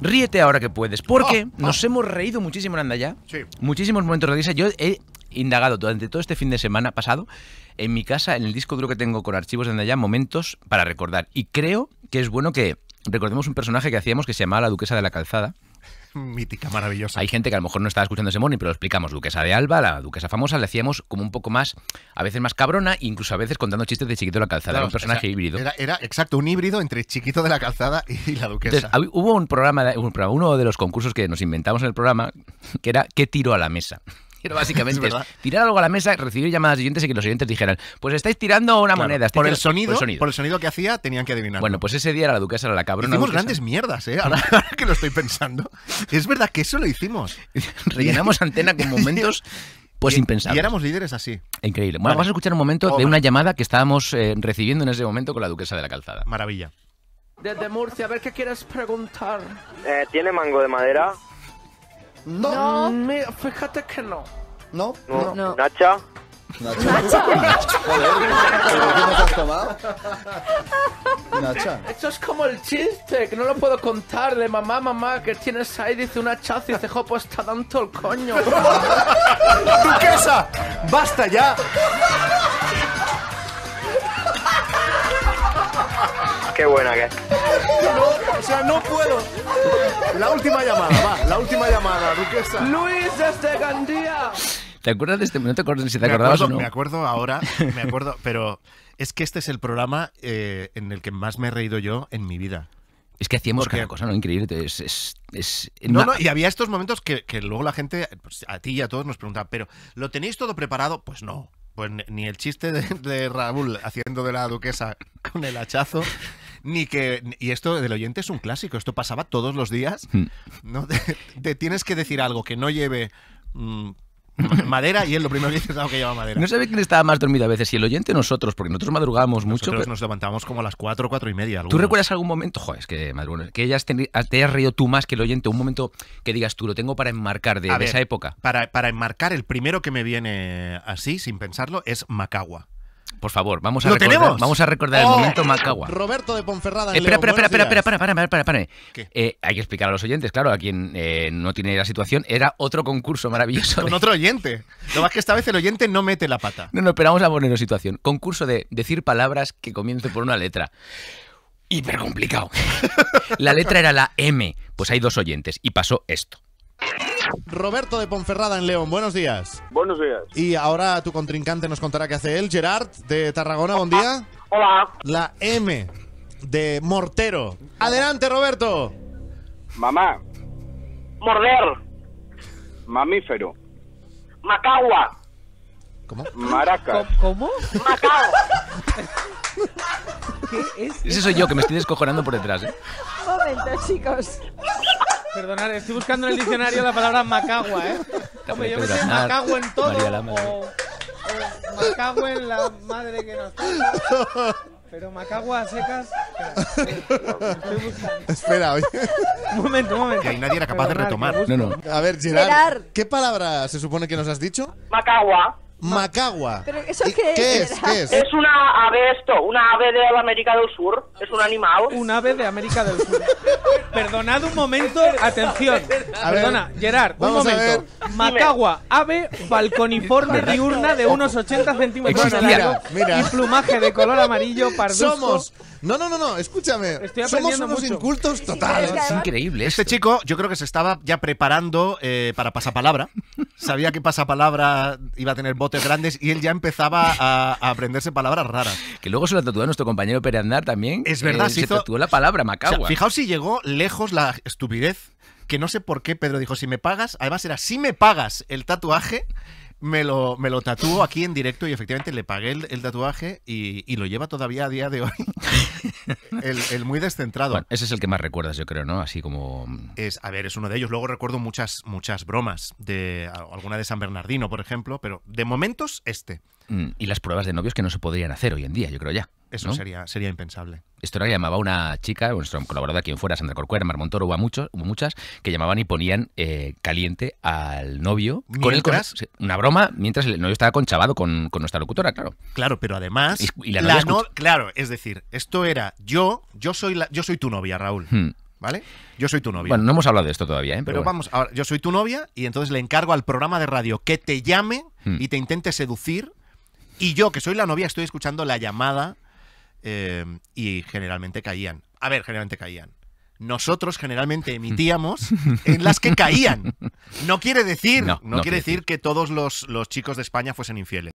ríete ahora que puedes. Porque oh, oh. nos hemos reído muchísimo en Andaya. Muchísimos momentos de risa. Yo he indagado durante todo este fin de semana pasado en mi casa, en el disco duro que tengo con archivos de Andaya, momentos para recordar. Y creo que es bueno que recordemos un personaje que hacíamos que se llamaba la Duquesa de la Calzada mítica, maravillosa. Hay gente que a lo mejor no estaba escuchando ese morning, pero lo explicamos. Duquesa de Alba, la duquesa famosa, le hacíamos como un poco más, a veces más cabrona, incluso a veces contando chistes de Chiquito de la Calzada. era un personaje híbrido. Era, exacto, un híbrido entre Chiquito de la Calzada y la duquesa. hubo un programa, un programa, uno de los concursos que nos inventamos en el programa, que era ¿Qué tiro a la mesa? Pero básicamente. tirar algo a la mesa, recibir llamadas de oyentes y que los oyentes dijeran, pues estáis tirando una moneda. Por el, sonido, por el, sonido, que hacía, tenían que adivinar. Bueno, pues ese día era la duquesa, era la cabrona. Hicimos grandes mierdas, ¿eh? Ahora, que lo estoy pensando. Es verdad que eso lo hicimos. Rellenamos antena con momentos... Pues impensables. Y éramos líderes así. Increíble. Bueno, vamos a escuchar un momento oh, de oh. una llamada que estábamos eh, recibiendo en ese momento con la duquesa de la calzada. Maravilla. Desde Murcia, a ver qué quieres preguntar. Eh, ¿Tiene mango de madera? No. fíjate que no. No. No. no. Nacha. Nacha. Nacha. ¿qué has tomado? Nacha. Esto es como el chiste, que no lo puedo contar de mamá, mamá, que tienes ahí, dice una hachazo y dice, jopo, pues está dando el coño. ¡Duquesa! ¡Basta ya! Qué buena que o sea, no puedo. La última llamada, va, la última llamada, duquesa. Luis desde Gandía. ¿Te acuerdas de este? No te acuerdas si te acordabas Me acuerdo ahora, me acuerdo, pero es que este es el programa eh, en el que más me he reído yo en mi vida. Es que hacíamos cada cosa, ¿no? Increíble. No, no, y había estos momentos que, luego la gente, pues, a ti y a todos nos preguntaba, ¿pero lo tenéis todo preparado? Pues no. Pues ni el chiste de, de Raúl haciendo de la duquesa con el hachazo, ni que. Y esto del oyente es un clásico, esto pasaba todos los días. Hmm. ¿no? Te, tienes que decir algo que no lleve. Mm, madera y él lo primero que dice es algo que lleva madera. No sabe quién estaba más dormido a veces, y el oyente nosotros, porque nosotros madrugamos mucho. Nosotros nos levantábamos como a las 4, 4 y media. ¿Tú recuerdas algún momento, joder, es que que te, ah, te hayas reído tú más que el oyente? Un momento que digas tú, lo tengo para enmarcar de, esa época. Para, para enmarcar, el primero que me viene así, sin pensarlo, es Macagua por favor, vamos a recordar, Vamos a recordar el oh, momento Macagua. Roberto de Ponferrada. Eh, espera, espera, espera, espera, espera, para, eh, hay que explicar a los oyentes, claro, a quien eh, no tiene la situación, era otro concurso maravilloso. Con otro oyente. Lo más que esta vez el oyente no mete la pata. No, no, pero vamos a poner una situación. Concurso de decir palabras que comiencen por una letra. Hiper complicado. la letra era la M. Pues hay dos oyentes y pasó esto. Roberto de Ponferrada en León, buenos días. Buenos días. Y ahora tu contrincante nos contará qué hace él. Gerard de Tarragona, buen día. Hola. La M de Mortero. Adelante, Roberto. Mamá. Morder. Mamífero. Macagua. ¿Cómo? Maraca. ¿Cómo? Macao. ¿Qué es? Ese soy yo que me estoy descojonando por detrás. ¿eh? Momento, chicos. Perdonad, estoy buscando en el diccionario la palabra macagua, ¿eh? Hombre, yo en todo o, o en la madre que nos pasa. Pero macagua secas... Espera, oye. Un momento, un momento. Que nadie era capaz de retomar. No, no. A ver, Gerard, ¿qué palabra se supone que nos has dicho? Macagua. Macagua. ¿Pero eso qué, es? ¿Qué es? Es una ave esto, una ave de América del Sur. Es un animal. Una ave de América del Sur. Perdonad un momento, atención. Perdona, Gerard, un momento. Macagua, ave balconiforme diurna de unos 80 centímetros de largo Mira. y plumaje de color amarillo parduzco. Somos. No, no, no, no, escúchame. Estoy Somos unos incultos totales. Es increíble. Este chico, yo creo que se estaba ya preparando eh, para pasapalabra sabía que pasapalabra iba a tener botes grandes y él ya empezaba a, aprenderse palabras raras. Que luego se lo tatuó a nuestro compañero Pere Andar también. Es verdad, eh, se, tatuó la palabra macagua. fijaos si llegó lejos la estupidez, que no sé por qué Pedro dijo, si me pagas, además era, si me pagas el tatuaje me lo, me lo tatúo aquí en directo y efectivamente le pagué el, tatuaje y, lo lleva todavía a día de hoy. el, muy descentrado. ese es el que más recuerdas, yo creo, ¿no? Así como. Es, a ver, es uno de ellos. Luego recuerdo muchas, muchas bromas de alguna de San Bernardino, por ejemplo, pero de momentos este. Mm, y las pruebas de novios que no se podrían hacer hoy en día, yo creo ya. Eso sería, sería impensable. Esto era llamaba una chica, nuestra colaboradora, quien fuera, Sandra Corcuera, Mar Montoro, hubo, muchos, muchas, que llamaban y ponían eh, caliente al novio. con el, con, una broma, mientras el novio estaba conchavado con, con nuestra locutora, claro. Claro, pero además... Y, claro, es decir, esto era yo, yo soy, la, yo soy tu novia, Raúl. Hmm. ¿Vale? Yo soy tu novia. Bueno, no hemos hablado de esto todavía, ¿eh? Pero, vamos, ahora, yo soy tu novia y entonces le encargo al programa de radio que te llame hmm. y te intente seducir. Y yo, que soy la novia, estoy escuchando la llamada Em, y generalmente caían. A ver, generalmente caían. Nosotros generalmente emitíamos en las que caían. No quiere decir, quiere decir que todos los chicos de España fuesen infieles.